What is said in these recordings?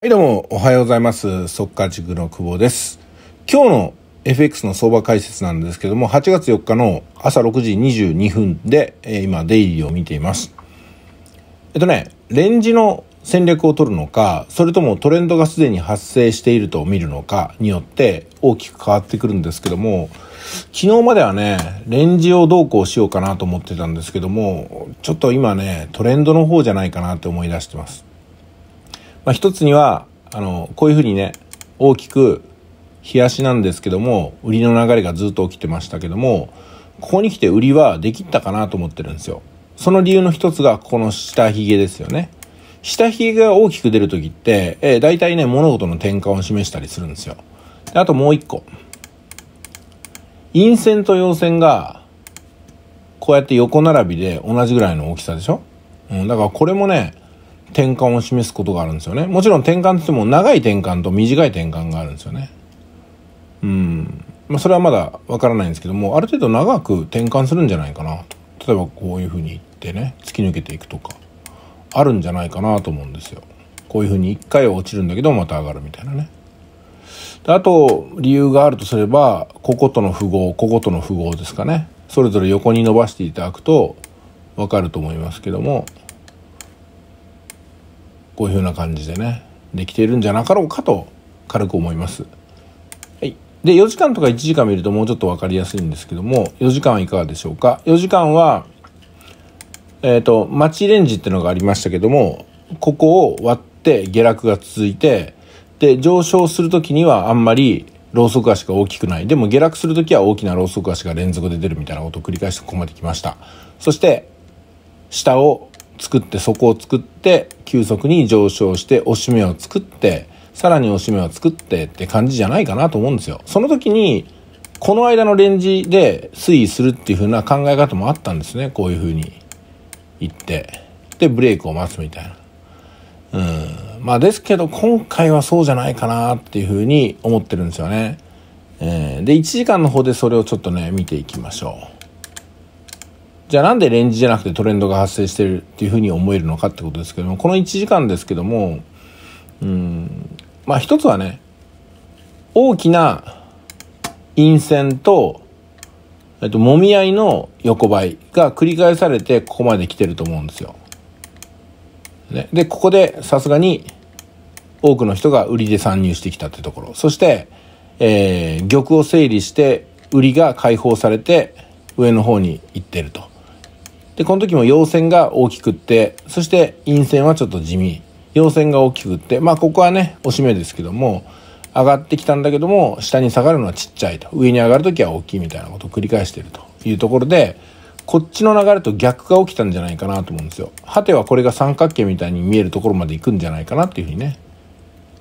はいどうも、おはようございます。速稼塾の久保です。今日の FX の相場解説なんですけども、8月4日の朝6時22分で、えー、今、デイリーを見ています。えっとね、レンジの戦略を取るのか、それともトレンドがすでに発生していると見るのかによって大きく変わってくるんですけども、昨日まではね、レンジをどうこうしようかなと思ってたんですけども、ちょっと今ね、トレンドの方じゃないかなって思い出してます。まあ、一つにはあのこういうふうにね大きく冷やしなんですけども売りの流れがずっと起きてましたけどもここに来て売りはできたかなと思ってるんですよその理由の一つがここの下髭ですよね下髭が大きく出る時って、えー、大体ね物事の転換を示したりするんですよであともう一個陰線と陽線がこうやって横並びで同じぐらいの大きさでしょ、うん、だからこれもね転換を示すことがあるんですよね。もちろん転換って言っても長い転換と短い転換があるんですよね。うん。まあ、それはまだわからないんですけども、ある程度長く転換するんじゃないかなと。例えばこういうふうに行ってね、突き抜けていくとか、あるんじゃないかなと思うんですよ。こういうふうに一回は落ちるんだけど、また上がるみたいなね。であと、理由があるとすれば、こことの符号、こことの符号ですかね。それぞれ横に伸ばしていただくと、わかると思いますけども、こういうふうな感じでねできているんじゃなかろうかと軽く思います。はい、で4時間とか1時間見るともうちょっと分かりやすいんですけども4時間はいかがでしょうか4時間はえっ、ー、とマチレンジってのがありましたけどもここを割って下落が続いてで上昇する時にはあんまりローソク足が大きくないでも下落する時は大きなローソク足が連続で出るみたいなことを繰り返してここまで来ましたそして下を作って底を作って急速に上昇して押し目を作ってさらに押し目を作ってって感じじゃないかなと思うんですよ。その時にこの間のレンジで推移するっていう風な考え方もあったんですね。こういう風に言って。で、ブレイクを待つみたいな。うん。まあですけど、今回はそうじゃないかなっていう風に思ってるんですよね。えー、で、1時間の方でそれをちょっとね、見ていきましょう。じゃあなんでレンジじゃなくてトレンドが発生してるっていうふうに思えるのかってことですけども、この1時間ですけども、うん、まあ一つはね、大きな陰線と、えっと、もみ合いの横ばいが繰り返されてここまで来てると思うんですよ。ね、で、ここでさすがに多くの人が売りで参入してきたってところ。そして、えー、玉を整理して売りが解放されて上の方に行ってると。で、この時も陽線が大きくって、そして陰線はちょっと地味。陽線が大きくって、まあここはね、おしめですけども、上がってきたんだけども、下に下がるのはちっちゃいと。上に上がる時は大きいみたいなことを繰り返してるというところで、こっちの流れと逆が起きたんじゃないかなと思うんですよ。はてはこれが三角形みたいに見えるところまで行くんじゃないかなっていうふうにね、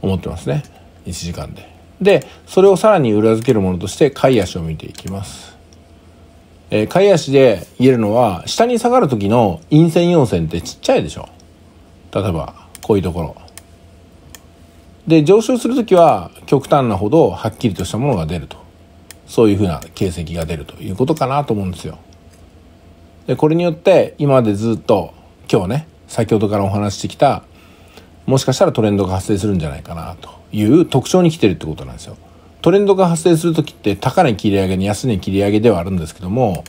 思ってますね。1時間で。で、それをさらに裏付けるものとして、買い足を見ていきます。えー、貝足で言えるのは、下に下がる時の陰線陽線ってちっちゃいでしょ。例えば、こういうところ。で、上昇する時は、極端なほどはっきりとしたものが出ると。そういうふうな形跡が出るということかなと思うんですよ。で、これによって、今までずっと、今日ね、先ほどからお話してきた、もしかしたらトレンドが発生するんじゃないかなという特徴に来てるってことなんですよ。トレンドが発生する時って高値切り上げに安値切り上げではあるんですけども、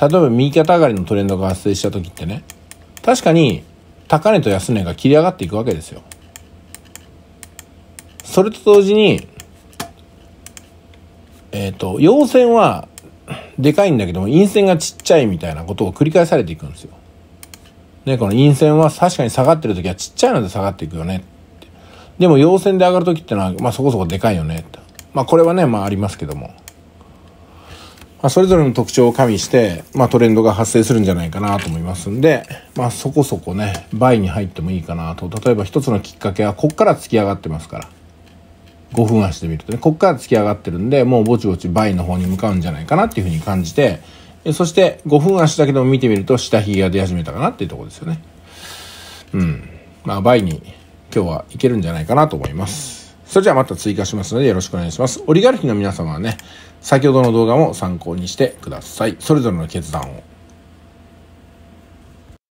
例えば右肩上がりのトレンドが発生した時ってね、確かに高値と安値が切り上がっていくわけですよ。それと同時に、えっ、ー、と、陽線はでかいんだけども、陰線がちっちゃいみたいなことを繰り返されていくんですよ。ね、この陰線は確かに下がってる時はちっちゃいので下がっていくよね。でも陽線で上がる時ってのは、まあそこそこでかいよね。まあ、これはね、まあ、ありますけども、まあ、それぞれの特徴を加味して、まあ、トレンドが発生するんじゃないかなと思いますんで、まあ、そこそこね倍に入ってもいいかなと例えば一つのきっかけはこっから突き上がってますから5分足で見るとねこっから突き上がってるんでもうぼちぼち倍の方に向かうんじゃないかなっていうふうに感じてそして5分足だけでも見てみると下髭が出始めたかなっていうとこですよねうんまあ倍に今日はいけるんじゃないかなと思いますそれじゃあまた追加しますのでよろしくお願いします。オリガルヒの皆様はね、先ほどの動画も参考にしてください。それぞれの決断を。